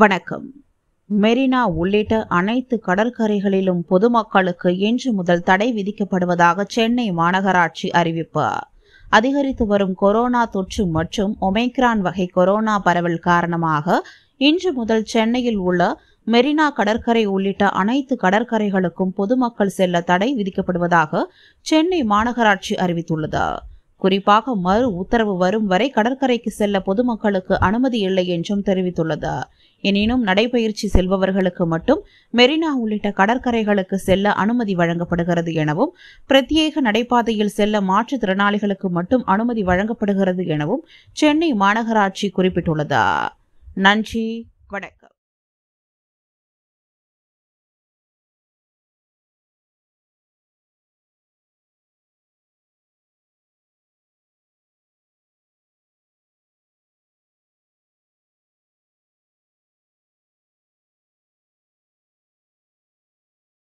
வணக்கம் மெரினா உள்ளிட்ட அனைத்து கடற்கரைகளிலும் பொதுமக்களுக்கு இன்று முதல் தடை விதிக்கப்படுவதாக சென்னை மாநகராட்சி அறிவிப்பு அதிகரித்து வரும் கொரோனா தொற்று மற்றும் ஒமைக்ரான் வகை கொரோனா பரவல் காரணமாக இன்று முதல் சென்னையில் உள்ள மெரினா கடற்கரை உள்ளிட்ட அனைத்து கடற்கரைகளுக்கும் பொதுமக்கள் செல்ல தடை விதிக்கப்படுவதாக சென்னை மாநகராட்சி அறிவித்துள்ளது குறிப்பாக மறு உத்தரவு வரும் வரை கடற்கரைக்கு செல்ல பொதுமக்களுக்கு அனுமதி இல்லை என்றும் தெரிவித்துள்ளது எனினும் நடைபயிற்சி செல்பவர்களுக்கு மட்டும் மெரினா உள்ளிட்ட கடற்கரைகளுக்கு செல்ல அனுமதி வழங்கப்படுகிறது எனவும் பிரத்யேக நடைபாதையில் செல்ல மாற்றுத்திறனாளிகளுக்கு மட்டும் அனுமதி வழங்கப்படுகிறது எனவும் சென்னை மாநகராட்சி குறிப்பிட்டுள்ளது நன்றி வணக்கம்